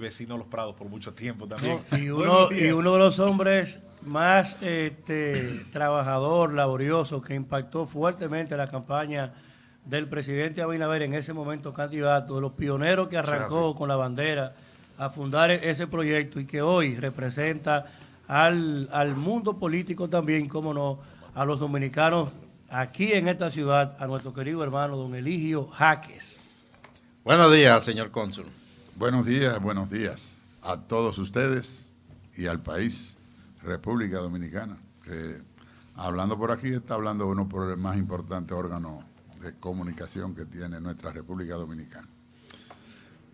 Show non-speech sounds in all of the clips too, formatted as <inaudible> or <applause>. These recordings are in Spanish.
vecino Los Prados por mucho tiempo también. y, <laughs> uno, de los hombres más este, trabajador, laborioso, que impactó fuertemente la campaña del presidente Abinader, en ese momento candidato, de los pioneros que arrancó con la bandera a fundar ese proyecto y que hoy representa al, al mundo político también, como no, a los dominicanos aquí en esta ciudad, a nuestro querido hermano don Eligio Jaques. Buenos días, señor cónsul. Buenos días, buenos días a todos ustedes y al país, República Dominicana, hablando por aquí está hablando uno por el más importante órgano de comunicación que tiene nuestra República Dominicana.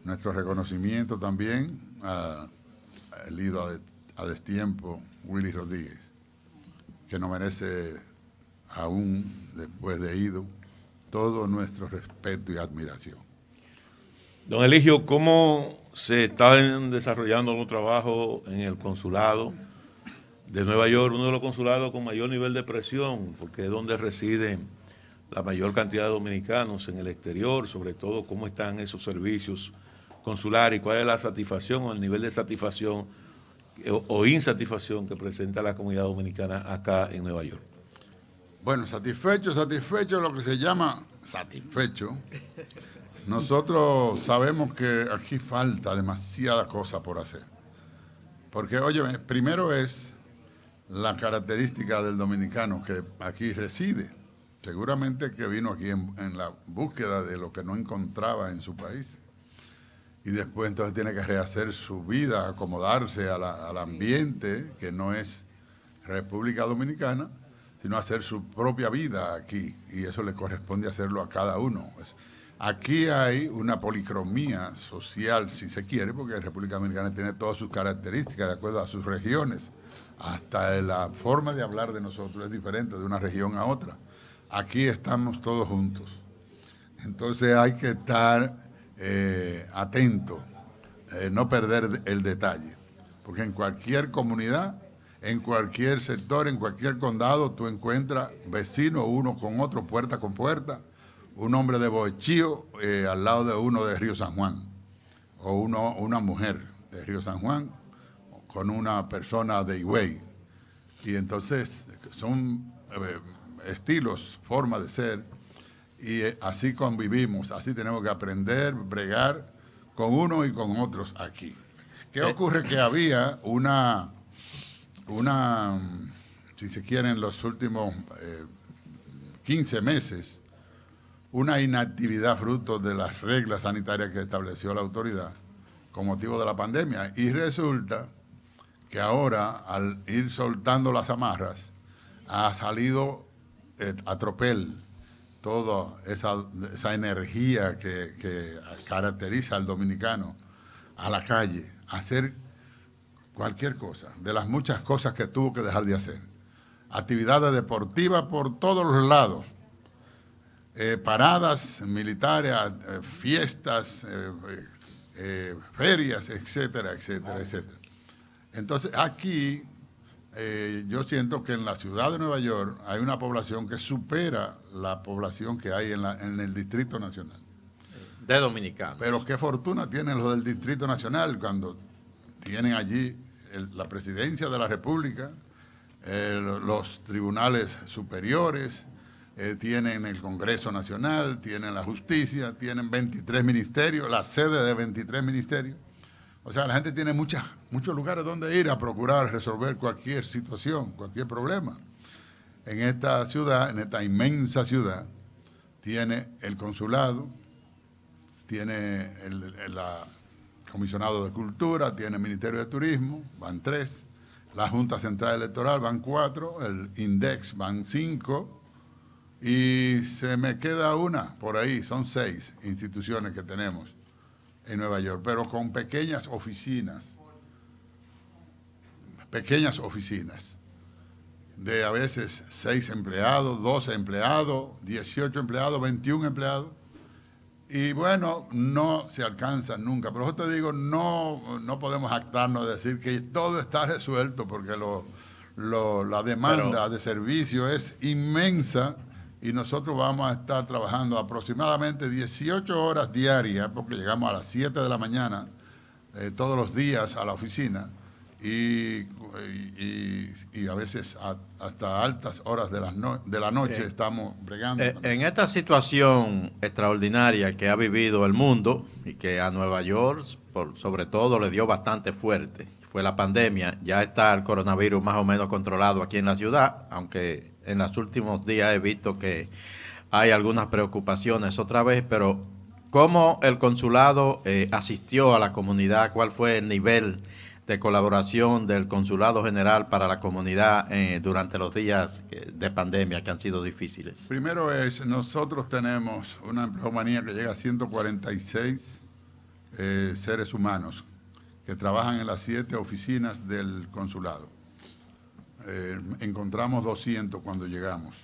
Nuestro reconocimiento también al ido a, destiempo Willy Rodríguez, que no merece aún después de ido todo nuestro respeto y admiración. Don Eligio, ¿cómo se están desarrollando los trabajos en el consulado de Nueva York, uno de los consulados con mayor nivel de presión, porque es donde residen la mayor cantidad de dominicanos en el exterior, sobre todo cómo están esos servicios consulares y cuál es la satisfacción o el nivel de satisfacción eh, o, o insatisfacción que presenta la comunidad dominicana acá en Nueva York. Bueno, satisfecho, satisfecho, lo que se llama satisfecho. Nosotros sabemos que aquí falta demasiada cosa por hacer. Porque, oye, primero es la característica del dominicano que aquí reside. Seguramente que vino aquí en, la búsqueda de lo que no encontraba en su país y después entonces tiene que rehacer su vida, acomodarse al ambiente que no es República Dominicana, sino hacer su propia vida aquí y eso le corresponde hacerlo a cada uno. Es, Aquí hay una policromía social, si se quiere, porque la República Dominicana tiene todas sus características de acuerdo a sus regiones. Hasta la forma de hablar de nosotros es diferente de una región a otra. Aquí estamos todos juntos. Entonces hay que estar eh, atento, eh, no perder el detalle, porque en cualquier comunidad, en cualquier sector, en cualquier condado, tú encuentras vecinos uno con otro, puerta con puerta un hombre de Bohechío eh, al lado de uno de Río San Juan, o una mujer de Río San Juan con una persona de Higüey. Y entonces son eh, estilos, formas de ser, y eh, así convivimos, así tenemos que aprender, bregar con uno y con otros aquí. ¿Qué ocurre? Que había una, una si se quieren, en los últimos 15 meses, una inactividad fruto de las reglas sanitarias que estableció la autoridad con motivo de la pandemia. Y resulta que ahora, al ir soltando las amarras, ha salido eh, a tropel toda esa, energía que, que, caracteriza al dominicano a la calle, a hacer cualquier cosa, de las muchas cosas que tuvo que dejar de hacer. Actividades deportivas por todos los lados, eh, paradas militares, eh, fiestas, eh, ferias, etcétera, etcétera, etcétera. Entonces aquí yo siento que en la ciudad de Nueva York hay una población que supera la población que hay en, la, en el Distrito Nacional. De Dominicano. Pero qué fortuna tienen los del Distrito Nacional cuando tienen allí la presidencia de la República, los tribunales superiores, eh, tienen el Congreso Nacional, tienen la justicia, tienen 23 ministerios, la sede de 23 ministerios. O sea, la gente tiene muchas, muchos lugares donde ir a procurar resolver cualquier situación, cualquier problema. En esta ciudad, en esta inmensa ciudad, tiene el consulado, tiene el, el comisionado de cultura, tiene el Ministerio de Turismo, van tres, la Junta Central Electoral van cuatro, el INDEX van cinco, y se me queda una por ahí, son seis instituciones que tenemos en Nueva York, pero con pequeñas oficinas, pequeñas oficinas, de a veces seis empleados, doce empleados, dieciocho empleados, veintiún empleados. Y bueno, no se alcanza nunca. Pero yo te digo, no, no podemos actarnos de decir que todo está resuelto porque lo, la demanda de servicio es inmensa y nosotros vamos a estar trabajando aproximadamente 18 horas diarias, porque llegamos a las 7 de la mañana eh, todos los días a la oficina y, y, a veces hasta altas horas de, las de la noche estamos bregando. Eh, en esta situación extraordinaria que ha vivido el mundo y que a Nueva York, sobre todo, le dio bastante fuerte la pandemia. Ya está el coronavirus más o menos controlado aquí en la ciudad, aunque en los últimos días he visto que hay algunas preocupaciones otra vez, pero ¿cómo el consulado eh, asistió a la comunidad? ¿Cuál fue el nivel de colaboración del Consulado General para la comunidad eh, durante los días eh, de pandemia que han sido difíciles? Primero es, nosotros tenemos una empleomanía que llega a 146 seres humanos que trabajan en las siete oficinas del consulado. Eh, encontramos 200 cuando llegamos,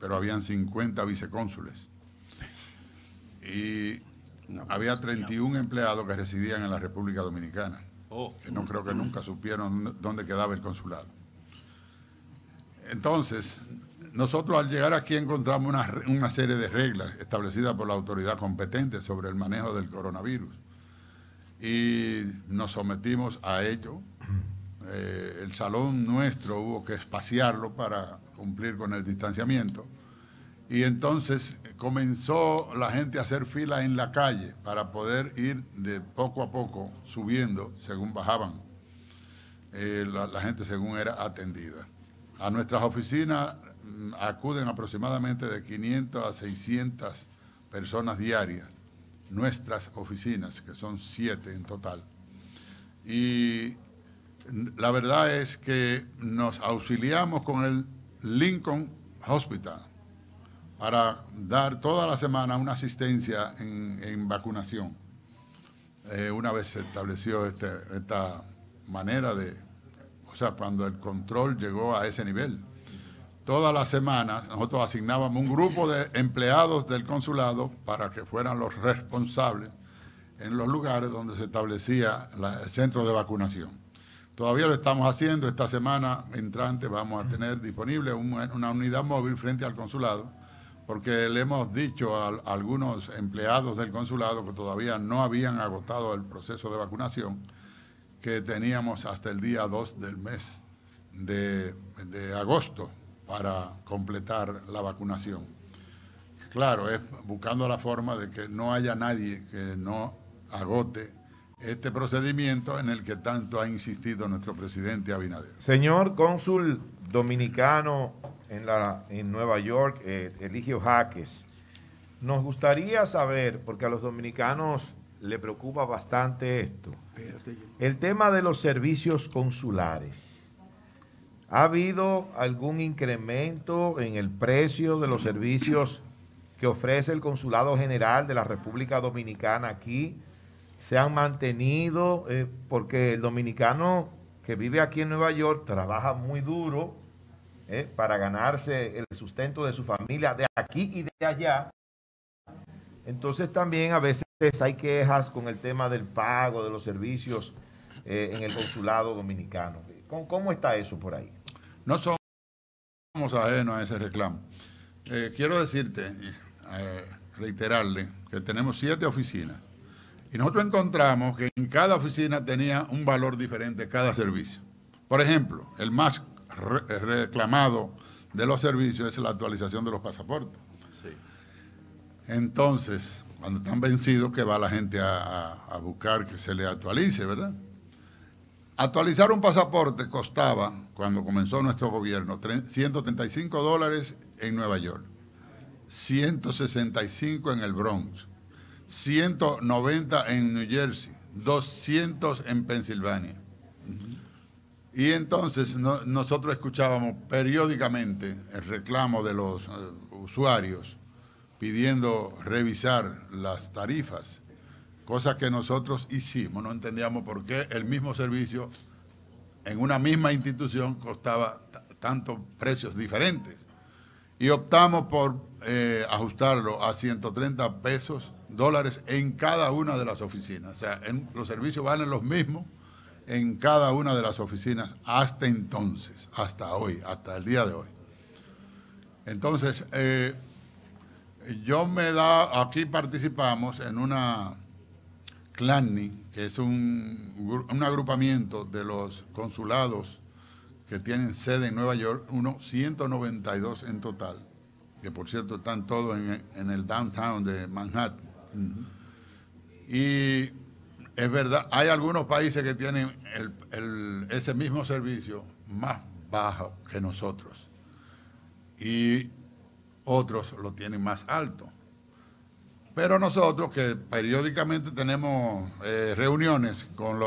pero habían 50 vicecónsules. Y había 31 empleados que residían en la República Dominicana, oh. que no creo que nunca supieron dónde quedaba el consulado. Entonces, nosotros al llegar aquí encontramos una serie de reglas establecidas por la autoridad competente sobre el manejo del coronavirus y nos sometimos a ello. Eh, el salón nuestro hubo que espaciarlo para cumplir con el distanciamiento. Y entonces comenzó la gente a hacer fila en la calle para poder ir de poco a poco subiendo según bajaban. Eh, la gente según era atendida. A nuestras oficinas mm, acuden aproximadamente de 500 a 600 personas diarias nuestras oficinas, que son siete en total. Y la verdad es que nos auxiliamos con el Lincoln Hospital para dar toda la semana una asistencia en, vacunación. Eh, una vez se estableció este, esta manera de, o sea, cuando el control llegó a ese nivel, todas las semanas nosotros asignábamos un grupo de empleados del consulado para que fueran los responsables en los lugares donde se establecía el centro de vacunación. Todavía lo estamos haciendo, esta semana entrante vamos a tener disponible una unidad móvil frente al consulado, porque le hemos dicho a, algunos empleados del consulado que todavía no habían agotado el proceso de vacunación que teníamos hasta el día 2 del mes de agosto para completar la vacunación. Claro, es buscando la forma de que no haya nadie que no agote este procedimiento en el que tanto ha insistido nuestro presidente Abinader. Señor cónsul dominicano en, la, en Nueva York, eh, Eligio Jaques, nos gustaría saber, porque a los dominicanos le preocupa bastante esto, el tema de los servicios consulares. ¿Ha habido algún incremento en el precio de los servicios que ofrece el Consulado General de la República Dominicana aquí? ¿Se han mantenido? Eh, porque el dominicano que vive aquí en Nueva York trabaja muy duro eh, para ganarse el sustento de su familia de aquí y de allá. Entonces también a veces hay quejas con el tema del pago de los servicios eh, en el consulado dominicano. ¿Cómo está eso por ahí? No somos ajenos a ese reclamo. Eh, quiero decirte, eh, reiterarle, que tenemos siete oficinas y nosotros encontramos que en cada oficina tenía un valor diferente cada servicio. Por ejemplo, el más eh, reclamado de los servicios es la actualización de los pasaportes. Entonces, cuando están vencidos, que va la gente a buscar que se le actualice, ¿verdad? Actualizar un pasaporte costaba, cuando comenzó nuestro gobierno, 135 dólares en Nueva York, 165 en el Bronx, 190 en New Jersey, 200 en Pensilvania. Y entonces nosotros escuchábamos periódicamente el reclamo de los eh, usuarios pidiendo revisar las tarifas cosa que nosotros hicimos, no entendíamos por qué el mismo servicio en una misma institución costaba tantos precios diferentes. Y optamos por eh, ajustarlo a 130 pesos dólares en cada una de las oficinas. O sea, en, los servicios valen los mismos en cada una de las oficinas hasta entonces, hasta hoy, hasta el día de hoy. Entonces, eh, yo me da, aquí participamos en una CLANI, que es un, agrupamiento de los consulados que tienen sede en Nueva York, 192 en total, que por cierto están todos en, el downtown de Manhattan. Y es verdad, hay algunos países que tienen ese mismo servicio más bajo que nosotros y otros lo tienen más alto. Pero nosotros que periódicamente tenemos eh, reuniones con,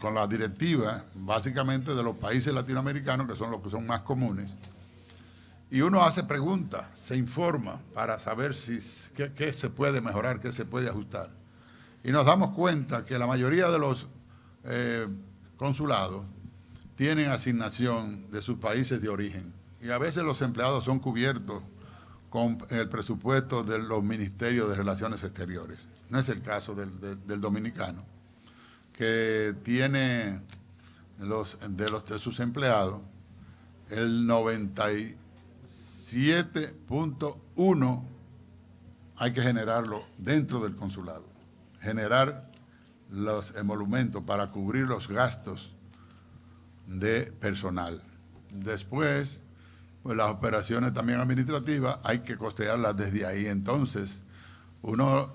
con, la directiva, básicamente de los países latinoamericanos, que son los que son más comunes, y uno hace preguntas, se informa para saber si, qué, se puede mejorar, qué se puede ajustar. Y nos damos cuenta que la mayoría de los eh, consulados tienen asignación de sus países de origen. Y a veces los empleados son cubiertos con el presupuesto de los ministerios de Relaciones Exteriores. No es el caso del, dominicano, que tiene los, de, los, de sus empleados el 97.1 hay que generarlo dentro del consulado, generar los emolumentos para cubrir los gastos de personal. Después, pues, las operaciones también administrativas hay que costearlas desde ahí. Entonces, uno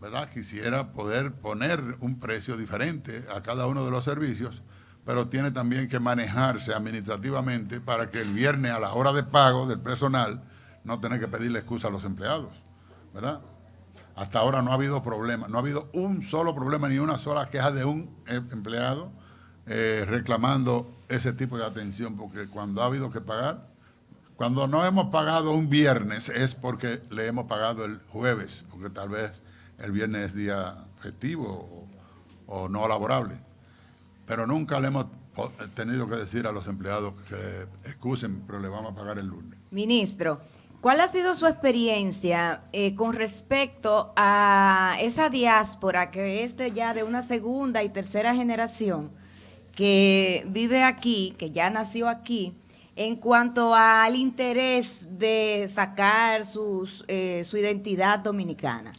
¿verdad? quisiera poder poner un precio diferente a cada uno de los servicios, pero tiene también que manejarse administrativamente para que el viernes a la hora de pago del personal no tenga que pedirle excusa a los empleados. ¿verdad? Hasta ahora no ha habido problema, no ha habido un solo problema ni una sola queja de un em, empleado eh, reclamando ese tipo de atención, porque cuando ha habido que pagar, cuando no hemos pagado un viernes es porque le hemos pagado el jueves, porque tal vez el viernes es día festivo o, no laborable. Pero nunca le hemos eh, tenido que decir a los empleados que excusen, pero le vamos a pagar el lunes. Ministro, ¿cuál ha sido su experiencia eh, con respecto a esa diáspora que es ya de una segunda y tercera generación que vive aquí, que ya nació aquí en cuanto al interés de sacar sus, eh, su identidad dominicana.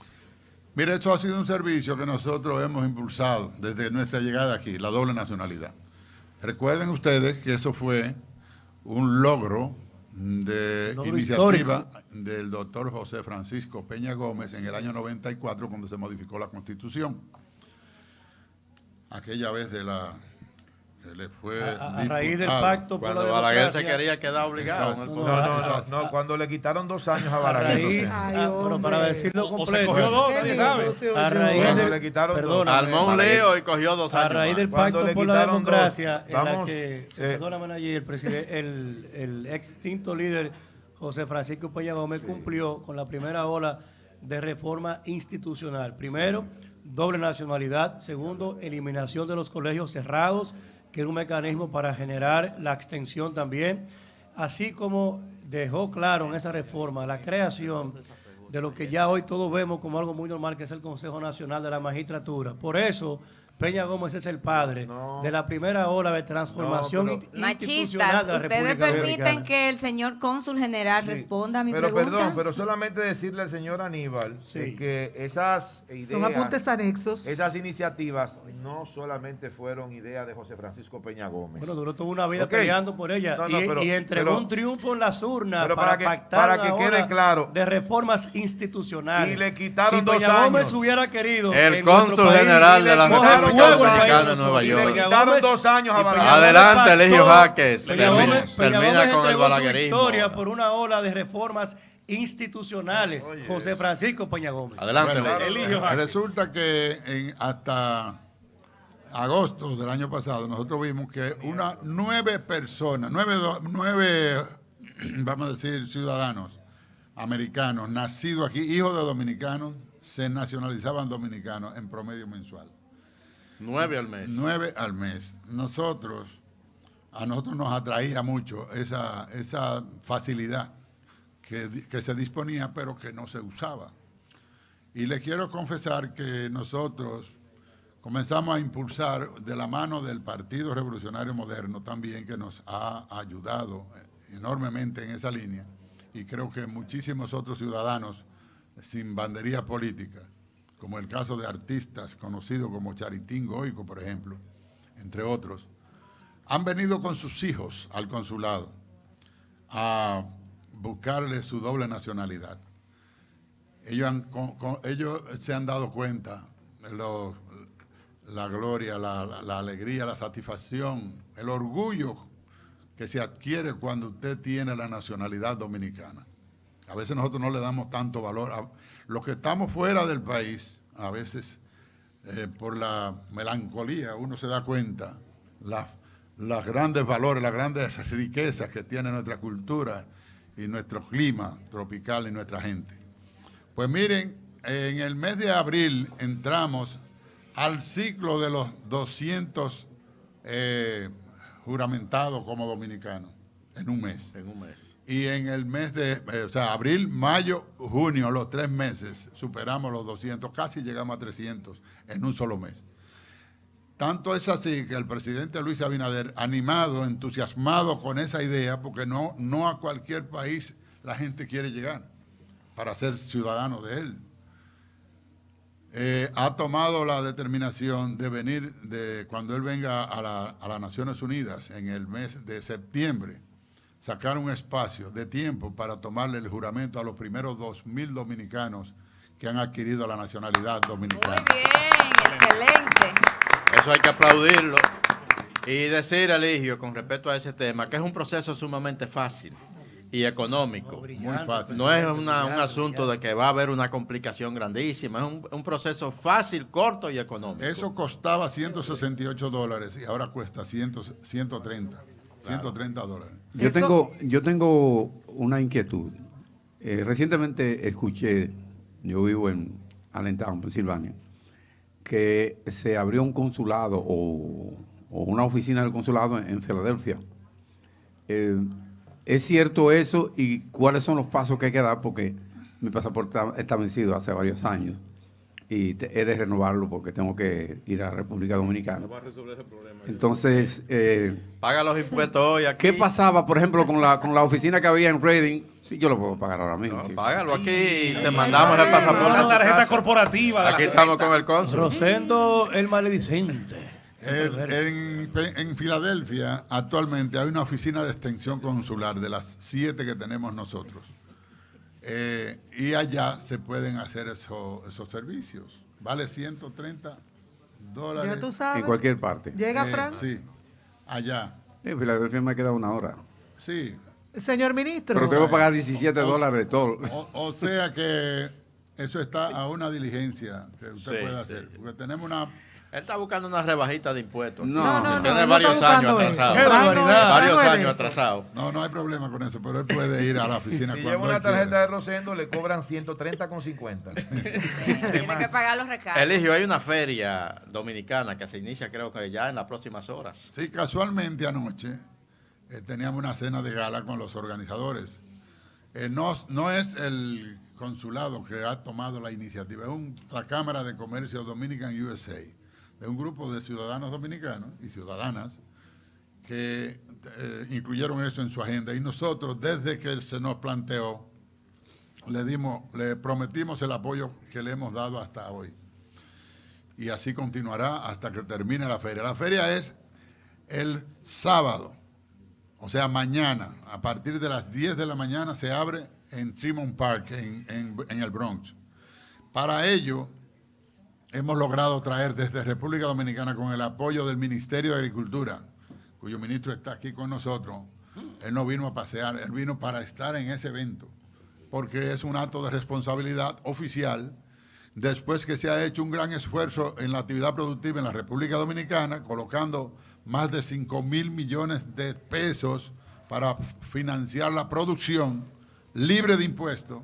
Mire, eso ha sido un servicio que nosotros hemos impulsado desde nuestra llegada aquí, la doble nacionalidad. Recuerden ustedes que eso fue un logro de iniciativa del doctor José Francisco Peña Gómez en el año 94 cuando se modificó la constitución. Aquella vez de la él fue a, a raíz del pacto por cuando la Balaguer se quería quedar obligado. No, no, no, no, cuando le quitaron dos años a Balaguer. A raíz, Ay, ah, pero para decirlo completo. O se cogió dos, nadie sabe. A raíz cuando le quitaron dos. Armó un y cogió dos años. A raíz del pacto por la democracia, dos, vamos, en la que, eh, perdóname allí, el, presidente, el, el extinto líder José Francisco Peña Gómez sí. cumplió con la primera ola de reforma institucional. Primero, doble nacionalidad. Segundo, eliminación de los colegios cerrados que era un mecanismo para generar la extensión también, así como dejó claro en esa reforma la creación de lo que ya hoy todos vemos como algo muy normal, que es el Consejo Nacional de la Magistratura. Por eso Peña Gómez es el padre de la primera ola de transformación machista. Ustedes permiten que el señor cónsul general responda a mi pero, Perdón, pero solamente decirle al señor Aníbal que esas ideas, son apuntes anexos, esas iniciativas no solamente fueron ideas de José Francisco Peña Gómez. Bueno, duró toda una vida peleando por ella y, entregó un triunfo en las urnas para, pactar de reformas institucionales. Y le quitaron si Peña Gómez hubiera querido el cónsul general de la República dos años Adelante, Eligio Jaques. Termina, con el balaguerismo. por una ola de reformas institucionales. José Francisco Peña Gómez. resulta que en hasta agosto del año pasado nosotros vimos que una nueve personas, nueve, nueve, <clears throat> vamos a decir, ciudadanos americanos nacidos aquí, hijos de dominicanos, se nacionalizaban dominicanos en promedio mensual. Nueve al mes. Nueve al mes. Nosotros, a nosotros nos atraía mucho esa, facilidad que, que se disponía, pero que no se usaba. Y le quiero confesar que nosotros comenzamos a impulsar de la mano del Partido Revolucionario Moderno también, que nos ha ayudado enormemente en esa línea, y creo que muchísimos otros ciudadanos sin bandería política, como el caso de artistas conocidos como Charitín Goico, por ejemplo, entre otros, han venido con sus hijos al consulado a buscarle su doble nacionalidad. Ellos, se han dado cuenta de la gloria, la alegría, la satisfacción, el orgullo que se adquiere cuando usted tiene la nacionalidad dominicana. A veces nosotros no le damos tanto valor. A los que estamos fuera del país, a veces eh, por la melancolía uno se da cuenta las, grandes valores, las grandes riquezas que tiene nuestra cultura y nuestro clima tropical y nuestra gente. Pues miren, en el mes de abril entramos al ciclo de los 200 eh, juramentados como dominicanos, en un mes. En un mes y en el mes de, eh, o sea, abril, mayo, junio, los tres meses, superamos los 200, casi llegamos a 300 en un solo mes. Tanto es así que el presidente Luis Abinader, animado, entusiasmado con esa idea, porque no, no a cualquier país la gente quiere llegar para ser ciudadano de él, eh, ha tomado la determinación de venir, de, cuando él venga a, a las Naciones Unidas en el mes de septiembre, sacar un espacio de tiempo para tomarle el juramento a los primeros dos mil dominicanos que han adquirido la nacionalidad dominicana. Muy bien, excelente. Eso hay que aplaudirlo. Y decir, Eligio, con respecto a ese tema, que es un proceso sumamente fácil y económico. Muy, No es un asunto de que va a haber una complicación grandísima, es un, proceso fácil, corto y económico. Eso costaba 168 dólares y ahora cuesta 130, 130 dólares. Yo tengo, yo tengo una inquietud. Eh, recientemente escuché, yo vivo en Allentown, Pensilvania, que se abrió un consulado o, una oficina del consulado en, Filadelfia. Eh, ¿Es cierto eso y cuáles son los pasos que hay que dar? Porque mi pasaporte está vencido hace varios años y te, he de renovarlo porque tengo que ir a la República Dominicana. No a resolver ese problema, Entonces, eh, paga los impuestos hoy. Aquí. ¿Qué pasaba, por ejemplo, con la, con la oficina que había en Reading? Sí, yo lo puedo pagar ahora mismo. No, Págalo aquí y te mandamos el pasaporte. Una tarjeta corporativa. Aquí estamos con el consul. Rosendo el maledicente. en, en, Filadelfia actualmente hay una oficina de extensión consular de las siete que tenemos nosotros. Eh, y allá se pueden hacer esos servicios. Vale 130 dólares. En cualquier parte. Llega a eh, Francia? Sí, allá. En Filadelfia me quedado una hora. Sí. Señor ministro. Pero tengo que pagar 17 o, dólares todo. O, sea que eso está a una diligencia que usted pueda hacer. Porque tenemos una él está buscando una rebajita de impuestos. No, no, no. tiene varios años atrasado. Varios años atrasado. No, no hay problema con eso, pero él puede ir a la oficina <laughs> si cuando lleva una tarjeta de Rosendo, le cobran 130,50. <laughs> tiene que pagar los recargos. Eligio, hay una feria dominicana que se inicia, creo que ya en las próximas horas. Sí, casualmente anoche eh, teníamos una cena de gala con los organizadores. Eh, no, no es el consulado que ha tomado la iniciativa, es la Cámara de Comercio Dominican USA de un grupo de ciudadanos dominicanos y ciudadanas que eh, incluyeron eso en su agenda. Y nosotros, desde que se nos planteó, le, dimos, le prometimos el apoyo que le hemos dado hasta hoy. Y así continuará hasta que termine la feria. La feria es el sábado, o sea, mañana, a partir de las 10 de la mañana se abre en Tremont Park, en el Bronx. Para ello, hemos logrado traer desde República Dominicana con el apoyo del Ministerio de Agricultura, cuyo ministro está aquí con nosotros. Él no vino a pasear, él vino para estar en ese evento, porque es un acto de responsabilidad oficial después que se ha hecho un gran esfuerzo en la actividad productiva en la República Dominicana, colocando más de 5 mil millones de pesos para financiar la producción libre de impuestos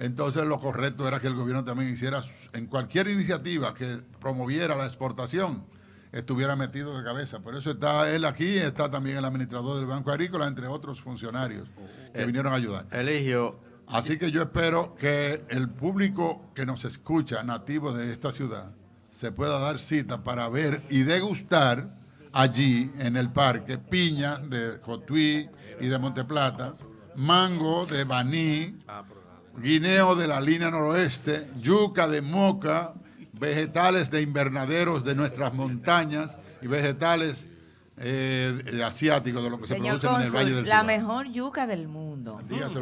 entonces lo correcto era que el gobierno también hiciera, en cualquier iniciativa que promoviera la exportación, estuviera metido de cabeza. Por eso está él aquí, está también el administrador del Banco Agrícola, entre otros funcionarios que vinieron a ayudar. Eligio. Así que yo espero que el público que nos escucha, nativo de esta ciudad, se pueda dar cita para ver y degustar allí en el parque piña de Cotuí y de Monteplata, mango de Baní ah, guineo de la línea noroeste, yuca de moca, vegetales de invernaderos de nuestras montañas y vegetales eh, asiático, de lo que se produce en el Valle del La mejor yuca del mundo.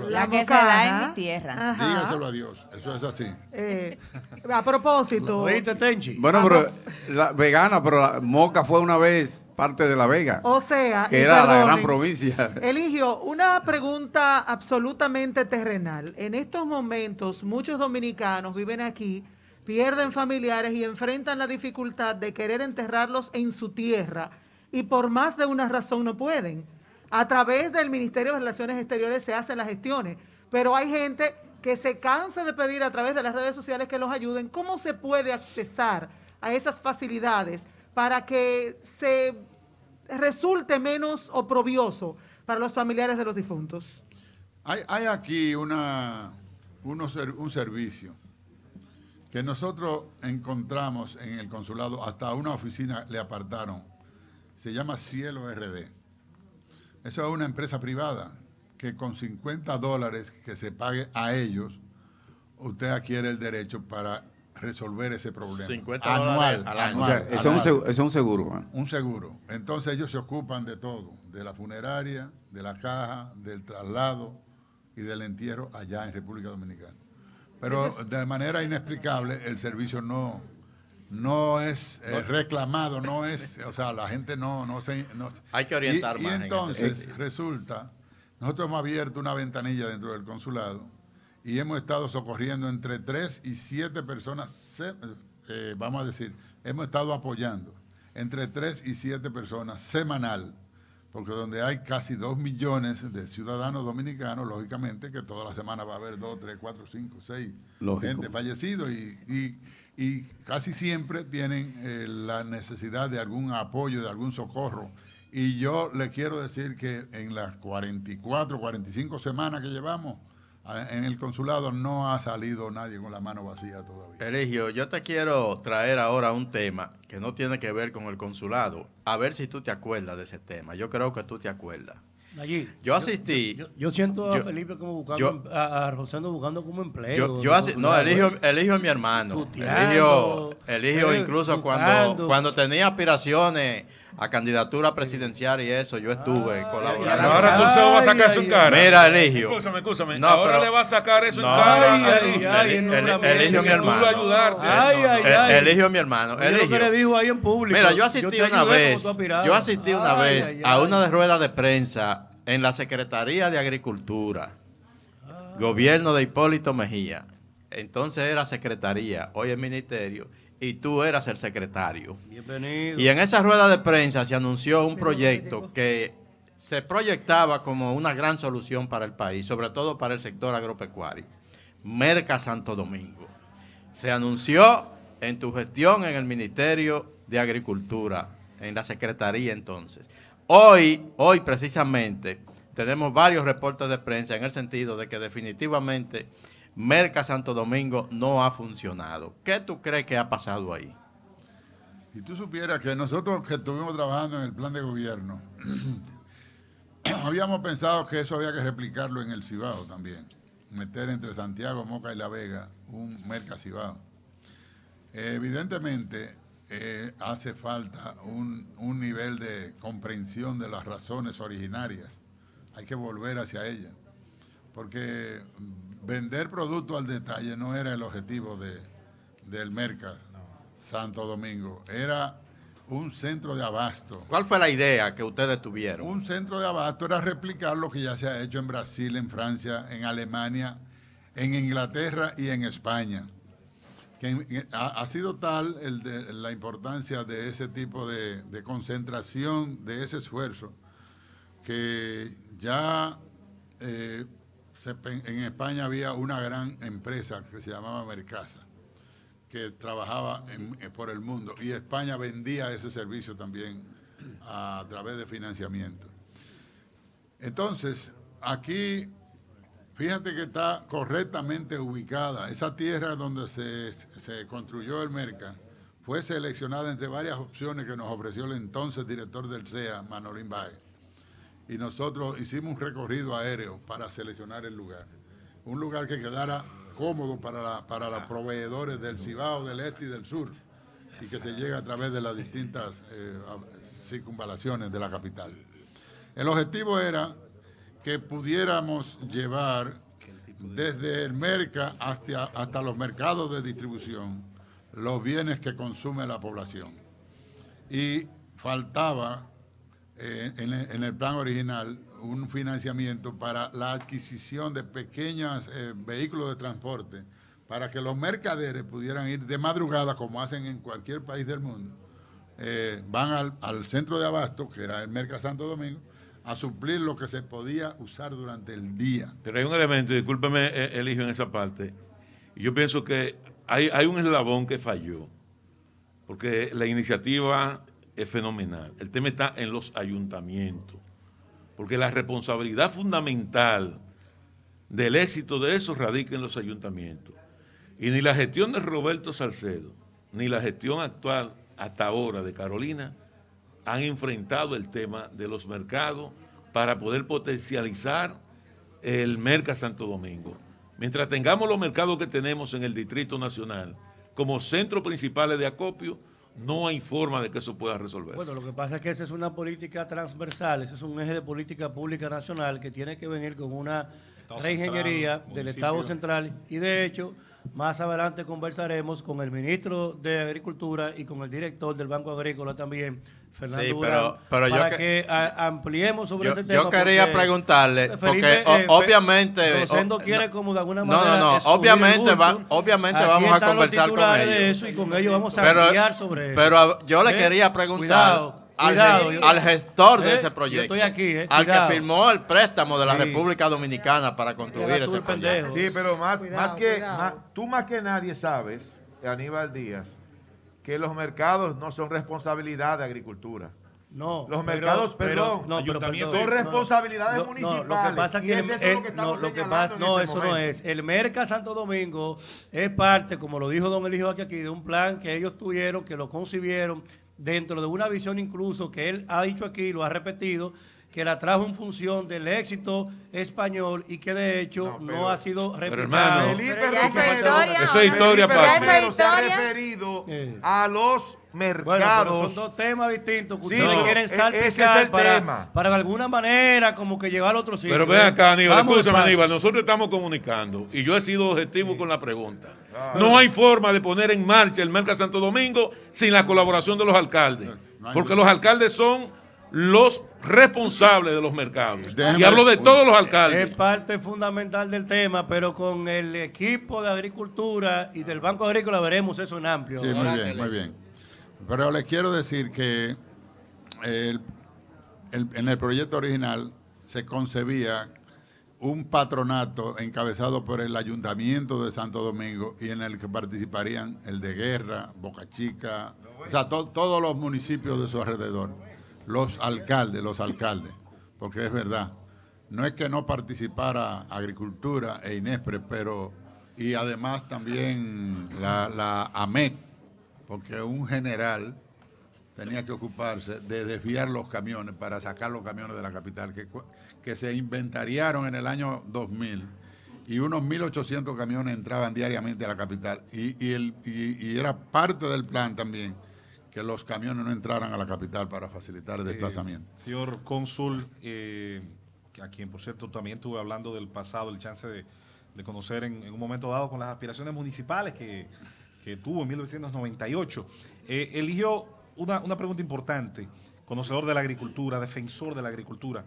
la, que se da en mi tierra. Dígaselo a Dios. Eso es así. Eh, a propósito. bueno, pero la vegana, pero la Moca fue una vez parte de La Vega. O sea, que era la gran provincia. Eligio, una pregunta absolutamente terrenal. En estos momentos, muchos dominicanos viven aquí, pierden familiares y enfrentan la dificultad de querer enterrarlos en su tierra y por más de una razón no pueden. A través del Ministerio de Relaciones Exteriores se hacen las gestiones, pero hay gente que se cansa de pedir a través de las redes sociales que los ayuden. ¿Cómo se puede accesar a esas facilidades para que se resulte menos oprobioso para los familiares de los difuntos? Hay, aquí una, un servicio que nosotros encontramos en el consulado, hasta una oficina le apartaron se llama Cielo RD. Eso es una empresa privada que con 50 dólares que se pague a ellos, usted adquiere el derecho para resolver ese problema. 50 anual, es, un seguro, un seguro. Un seguro. Entonces ellos se ocupan de todo, de la funeraria, de la caja, del traslado y del entierro allá en República Dominicana. Pero de manera inexplicable el servicio no, no es eh, reclamado, no <laughs> es, o sea, la gente no, no se... Hay que orientar más. Y entonces resulta, nosotros hemos abierto una ventanilla dentro del consulado y hemos estado socorriendo entre tres y siete personas, eh, vamos a decir, hemos estado apoyando entre tres y siete personas semanal, porque donde hay casi dos millones de ciudadanos dominicanos, lógicamente que toda la semana va a haber dos tres cuatro cinco seis gente fallecido y y casi siempre tienen eh, la necesidad de algún apoyo, de algún socorro. Y yo le quiero decir que en las 44, 45 semanas que llevamos en el consulado no ha salido nadie con la mano vacía todavía. Eligio, yo te quiero traer ahora un tema que no tiene que ver con el consulado. A ver si tú te acuerdas de ese tema. Yo creo que tú te acuerdas. Allí, yo asistí. Yo, siento a Felipe como buscando, a, Rosendo buscando como empleo. Yo, no, elijo, elijo, a mi hermano. elijo, incluso cuando, cuando tenía aspiraciones a candidatura presidencial y eso, yo estuve colaborando. Ahora se va a sacar su cara. Mira, Eligio. No, ahora le va a sacar eso en cara. y el, el, el, eligio mi hermano. Eh, eligio mi hermano. le dijo ahí en público. Mira, yo asistí una vez. a una rueda de prensa en la Secretaría de Agricultura, gobierno de Hipólito Mejía. Entonces era secretaría, hoy es ministerio y tú eras el secretario. Bienvenido. Y en esa rueda de prensa se anunció un proyecto que se proyectaba como una gran solución para el país, sobre todo para el sector agropecuario. Merca Santo Domingo. Se anunció en tu gestión en el Ministerio de Agricultura, en la Secretaría entonces. Hoy, hoy precisamente, tenemos varios reportes de prensa en el sentido de que definitivamente Merca Santo Domingo no ha funcionado. ¿Qué tú crees que ha pasado ahí? Si tú supieras que nosotros que estuvimos trabajando en el plan de gobierno, <clears throat> habíamos pensado que eso había que replicarlo en el Cibao también. Meter entre Santiago, Moca y La Vega un Merca Cibao. evidentemente eh, hace falta un, un nivel de comprensión de las razones originarias. Hay que volver hacia ella. Porque Vender producto al detalle no era el objetivo de, del Mercado Santo Domingo, era un centro de abasto. ¿Cuál fue la idea que ustedes tuvieron? Un centro de abasto era replicar lo que ya se ha hecho en Brasil, en Francia, en Alemania, en Inglaterra y en España. Que ha, sido tal la importancia de ese tipo de, concentración, de ese esfuerzo, que ya eh, en España había una gran empresa que se llamaba Mercasa, que trabajaba eh, por el mundo y España vendía ese servicio también a, través de financiamiento. Entonces, aquí, fíjate que está correctamente ubicada. Esa tierra donde se, construyó el Merca fue seleccionada entre varias opciones que nos ofreció el entonces director del CEA, Manolín Báez y nosotros hicimos un recorrido aéreo para seleccionar el lugar. Un lugar que quedara cómodo para, para los proveedores del Cibao, del Este y del Sur y que se llegue a través de las distintas eh, circunvalaciones de la capital. El objetivo era que pudiéramos llevar desde el merca hasta los mercados de distribución los bienes que consume la población. Y faltaba eh, en, el plan original un financiamiento para la adquisición de pequeños eh, vehículos de transporte para que los mercaderes pudieran ir de madrugada, como hacen en cualquier país del mundo. Eh, van al, centro de abasto, que era el Merca Santo Domingo, a suplir lo que se podía usar durante el día. Pero hay un elemento, discúlpeme, Elijo, en esa parte. Yo pienso que hay, hay un eslabón que falló, porque la iniciativa es fenomenal. El tema está en los ayuntamientos, porque la responsabilidad fundamental del éxito de eso radica en los ayuntamientos. Y ni la gestión de Roberto Salcedo, ni la gestión actual hasta ahora de Carolina han enfrentado el tema de los mercados para poder potencializar el Merca Santo Domingo. Mientras tengamos los mercados que tenemos en el Distrito Nacional como centros principales de acopio, no hay forma de que eso pueda resolverse. Bueno, lo que pasa es que esa es una política transversal, ese es un eje de política pública nacional que tiene que venir con una reingeniería del Estado central y de hecho... Más adelante conversaremos con el ministro de Agricultura y con el director del Banco Agrícola también Fernando sí, pero, para que, ampliemos sobre ese tema. Yo quería preguntarle, porque eh, obviamente... Rosendo quiere como de alguna manera... No, no, no, obviamente, obviamente vamos a conversar con ellos. y con ellos vamos a pero, sobre eso. Pero yo le ¿Eh? quería preguntar... Al, al, gestor de ¿Eh? ese proyecto. al que firmó el préstamo de la República Dominicana para construir ese proyecto. Sí, pero más, más que tú más que nadie sabes, Aníbal Díaz, que los mercados no son responsabilidad de agricultura. No, los mercados, pero, son responsabilidades municipales. No, lo que pasa es que, lo que eh, no, lo no este eso no es. El Merca Santo Domingo es parte, como lo dijo don Elijo aquí, de un plan que ellos tuvieron, que lo concibieron dentro de una visión incluso que él ha dicho aquí, lo ha repetido, que la trajo en función del éxito español y que de hecho no, ha sido replicado. Pero historia, para se ha referido eh. a los mercados. Bueno, son dos temas distintos que quieren e-, salpicar es el para, para de alguna manera como que llevar al otro sitio. Pero ven ¿eh? acá, Aníbal, escúchame, Aníbal, nosotros estamos comunicando y yo he sido objetivo con la pregunta. no hay forma de poner en marcha el Mercado Santo Domingo sin la colaboración de los alcaldes, porque los alcaldes son los responsables de los mercados. y hablo de todos los alcaldes. Es parte fundamental del tema, pero con el equipo de Agricultura y del Banco Agrícola veremos eso en amplio. Sí, muy bien, muy bien. Pero les quiero decir que en el proyecto original se concebía un patronato encabezado por el Ayuntamiento de Santo Domingo y en el que participarían el de Guerra, Boca Chica, o sea, todos los municipios de su alrededor. Los alcaldes, los alcaldes, porque es verdad. No es que no participara Agricultura e INESPRE, pero y además también la, la AMEC, porque un general tenía que ocuparse de desviar los camiones para sacar los camiones de la capital, que, que se inventariaron en el año 2000 y unos 1.800 camiones entraban diariamente a la capital y, y, el, y era parte del plan también que los camiones no entraran a la capital para facilitar el eh, desplazamiento. señor cónsul, eh, a quien por cierto también estuve hablando del pasado, el chance de, conocer en, un momento dado con las aspiraciones municipales que, tuvo en 1998, eh, eligió una, una, pregunta importante, conocedor de la agricultura, defensor de la agricultura.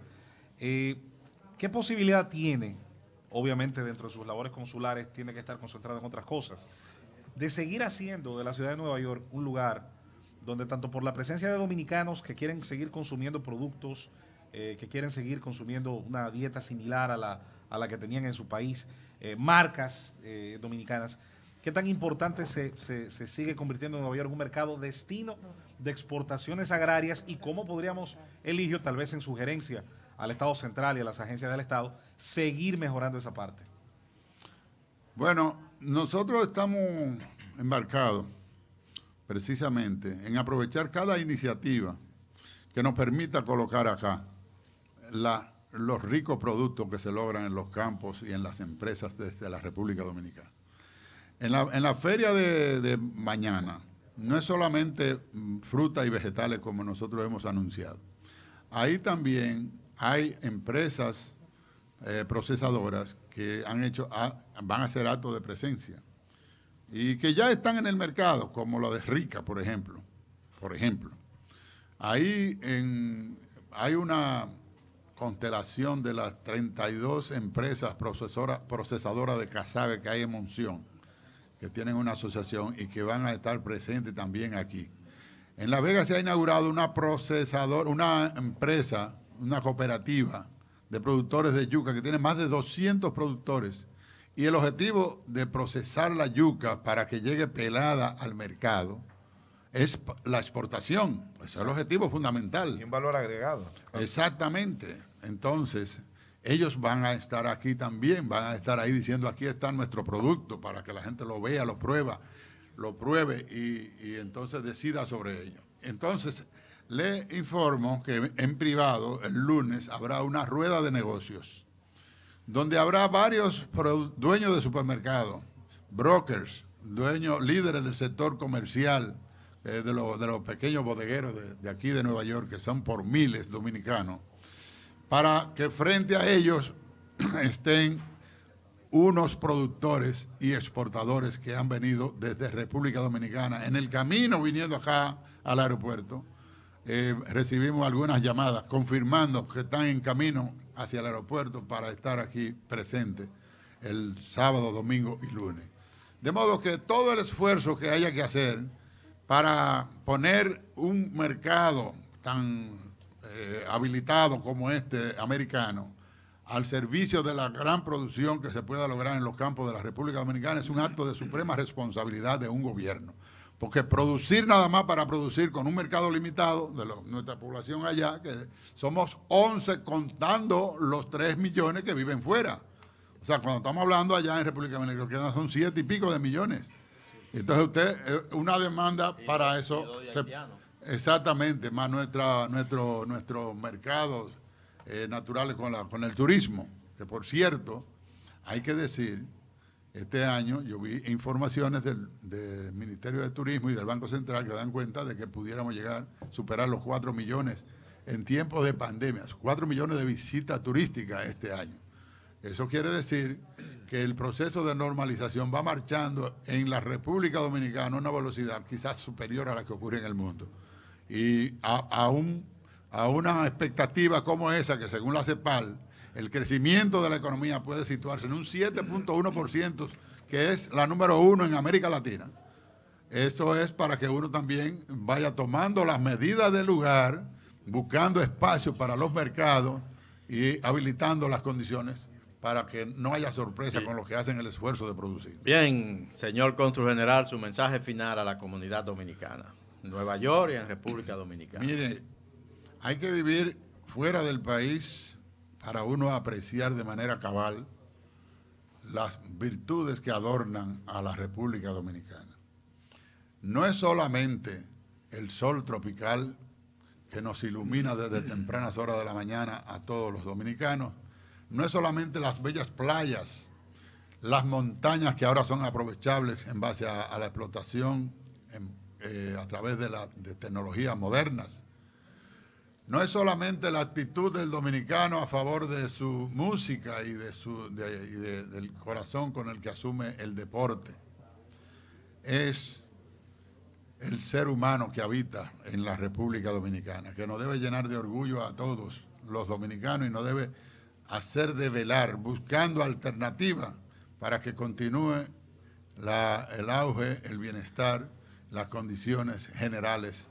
¿Qué posibilidad tiene, obviamente dentro de sus labores consulares, tiene que estar concentrado en otras cosas, de seguir haciendo de la ciudad de Nueva York un lugar donde tanto por la presencia de dominicanos que quieren seguir consumiendo productos, eh, que quieren seguir consumiendo una dieta similar a la, que tenían en su país, eh, marcas eh, dominicanas, ¿qué tan importante se, sigue convirtiendo en Nueva York un mercado destino de exportaciones agrarias y cómo podríamos, Eligio, tal vez en sugerencia al Estado Central y a las agencias del Estado, seguir mejorando esa parte? Bueno, nosotros estamos embarcados precisamente en aprovechar cada iniciativa que nos permita colocar acá los ricos productos que se logran en los campos y en las empresas desde la República Dominicana. En la, feria de, mañana no es solamente mm, fruta y vegetales como nosotros hemos anunciado. Ahí también hay empresas eh, procesadoras que han hecho, van a hacer actos de presencia y que ya están en el mercado, como la de Rica, por ejemplo. Por ejemplo, ahí hay una constelación de las 32 empresas procesadoras de casabe que hay en Monción, que tienen una asociación y que van a estar presentes también aquí. En La Vega se ha inaugurado una procesadora, una empresa, una cooperativa de productores de yuca que tiene más de 200 productores y el objetivo de procesar la yuca para que llegue pelada al mercado es la exportación. Ese es el objetivo fundamental. Y un valor agregado. Exactamente. Entonces, ellos van a estar aquí también, van a estar ahí diciendo, aquí está nuestro producto, para que la gente lo vea, lo prueba, lo pruebe y, y entonces decida sobre ello. Entonces, le informo que en privado, el lunes, habrá una rueda de negocios donde habrá varios dueños de supermercados, brokers, dueños, líderes del sector comercial, eh, de, los, pequeños bodegueros de, aquí de Nueva York, que son por miles dominicanos, para que frente a ellos <clears throat> estén unos productores y exportadores que han venido desde República Dominicana. En el camino viniendo acá al aeropuerto, eh, recibimos algunas llamadas confirmando que están en camino hacia el aeropuerto para estar aquí presente el sábado, domingo y lunes. De modo que todo el esfuerzo que haya que hacer para poner un mercado tan eh, habilitado como este americano al servicio de la gran producción que se pueda lograr en los campos de la República Dominicana es un acto de suprema responsabilidad de un gobierno. Porque producir nada más para producir con un mercado limitado de nuestra población allá, que somos 11 contando los 3 millones que viven fuera. O sea, cuando estamos hablando allá en República Dominicana son 7 y pico de millones. Entonces usted, eh, una demanda para eso. exactamente, más nuestra, nuestro, nuestros mercados eh, naturales con, la, con el turismo. Que por cierto, hay que decir este año yo vi informaciones del, Ministerio de Turismo y del Banco Central que dan cuenta de que pudiéramos llegar, a superar los 4 millones en tiempos de pandemia, 4 millones de visitas turísticas este año. Eso quiere decir que el proceso de normalización va marchando en la República Dominicana a una velocidad quizás superior a la que ocurre en el mundo. Y a una expectativa como esa, que según la CEPAL, el crecimiento de la economía puede situarse en un 7.1%, que es la número uno en América Latina. Esto es para que uno también vaya tomando las medidas del lugar, buscando espacio para los mercados y habilitando las condiciones para que no haya sorpresa con lo que hacen el esfuerzo de producir. Bien, señor Cónsul General, su mensaje final a la comunidad dominicana, Nueva York y en República Dominicana. Mire, hay que vivir fuera del país para uno apreciar de manera cabal las virtudes que adornan a la República Dominicana. No es solamente el sol tropical que nos ilumina desde tempranas horas de la mañana a todos los dominicanos, no es solamente las bellas playas, las montañas que ahora son aprovechables en base a, la explotación eh, a través de, las de tecnologías modernas, no es solamente la actitud del dominicano a favor de su música y, de su, del corazón con el que asume el deporte, es el ser humano que habita en la República Dominicana, que nos debe llenar de orgullo a todos los dominicanos y nos debe hacer de velar, buscando alternativas para que continúe el auge, el bienestar, las condiciones generales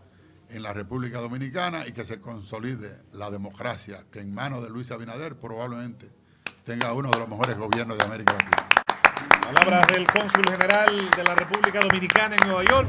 en la República Dominicana y que se consolide la democracia, que en manos de Luis Abinader probablemente tenga uno de los mejores gobiernos de América Latina. Palabras del cónsul general de la República Dominicana en Nueva York.